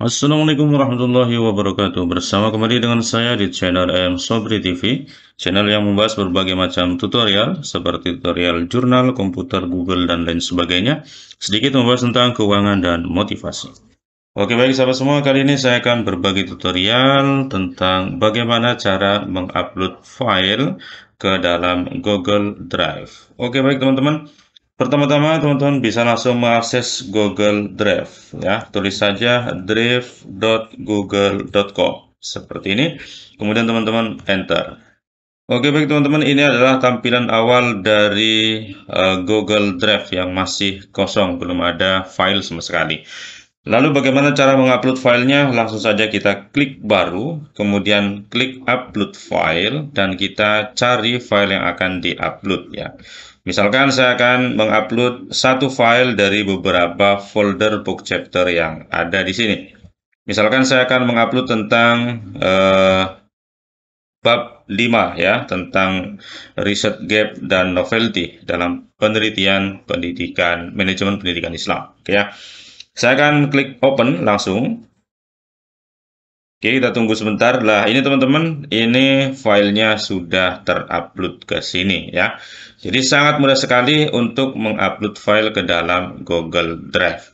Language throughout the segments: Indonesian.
Assalamualaikum warahmatullahi wabarakatuh Bersama kembali dengan saya di channel M Sobri TV Channel yang membahas berbagai macam tutorial Seperti tutorial jurnal, komputer, Google, dan lain sebagainya Sedikit membahas tentang keuangan dan motivasi Oke baik sahabat semua Kali ini saya akan berbagi tutorial Tentang bagaimana cara mengupload file ke dalam Google Drive Oke baik teman-teman Pertama-tama teman-teman bisa langsung mengakses Google Drive ya. Tulis saja drive.google.com seperti ini. Kemudian teman-teman enter. Oke baik teman-teman ini adalah tampilan awal dari uh, Google Drive yang masih kosong belum ada file sama sekali. Lalu bagaimana cara mengupload filenya? Langsung saja kita klik baru, kemudian klik upload file, dan kita cari file yang akan diupload ya. Misalkan saya akan mengupload satu file dari beberapa folder book chapter yang ada di sini. Misalkan saya akan mengupload tentang eh, bab 5 ya, tentang riset gap dan novelty dalam penelitian pendidikan, manajemen pendidikan Islam. ya. Saya akan klik open langsung. Oke, kita tunggu sebentar. Lah, ini teman-teman, ini filenya sudah terupload ke sini ya. Jadi sangat mudah sekali untuk mengupload file ke dalam Google Drive.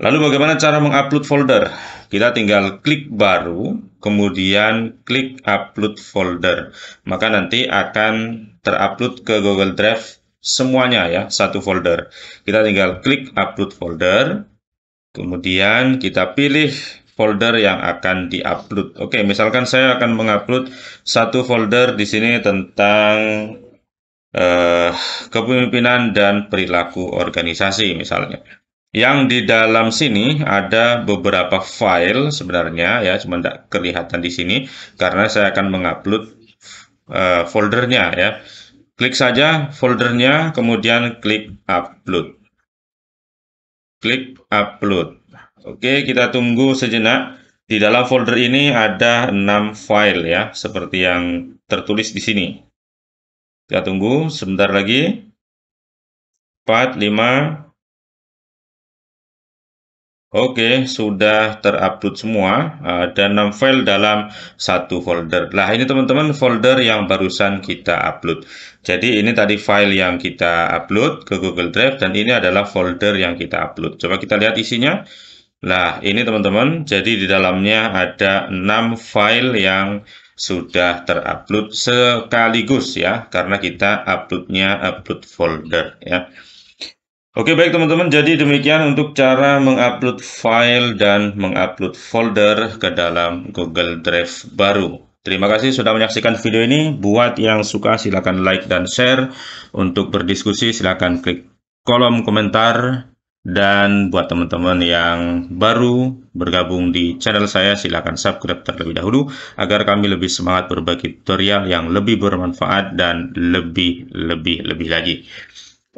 Lalu bagaimana cara mengupload folder? Kita tinggal klik baru, kemudian klik upload folder. Maka nanti akan terupload ke Google Drive semuanya ya, satu folder. Kita tinggal klik upload folder. Kemudian kita pilih folder yang akan diupload. Oke, misalkan saya akan mengupload satu folder di sini tentang eh, kepemimpinan dan perilaku organisasi misalnya. Yang di dalam sini ada beberapa file sebenarnya ya, cuma tidak kelihatan di sini karena saya akan mengupload eh, foldernya ya. Klik saja foldernya, kemudian klik upload klik upload. Oke, kita tunggu sejenak. Di dalam folder ini ada 6 file ya, seperti yang tertulis di sini. Kita tunggu sebentar lagi. 4, 5, Oke, sudah terupload semua. Eh, dan 6 file dalam satu folder. Nah, ini teman-teman folder yang barusan kita upload. Jadi, ini tadi file yang kita upload ke Google Drive dan ini adalah folder yang kita upload. Coba kita lihat isinya. Nah, ini teman-teman, jadi di dalamnya ada 6 file yang sudah terupload sekaligus ya, karena kita uploadnya upload folder ya. Oke baik teman-teman, jadi demikian untuk cara mengupload file dan mengupload folder ke dalam Google Drive baru. Terima kasih sudah menyaksikan video ini. Buat yang suka silakan like dan share. Untuk berdiskusi silakan klik kolom komentar. Dan buat teman-teman yang baru bergabung di channel saya silakan subscribe terlebih dahulu agar kami lebih semangat berbagi tutorial yang lebih bermanfaat dan lebih-lebih-lebih lagi.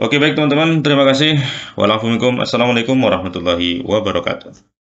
Oke baik teman-teman, terima kasih. wassalamualaikum Assalamualaikum warahmatullahi wabarakatuh.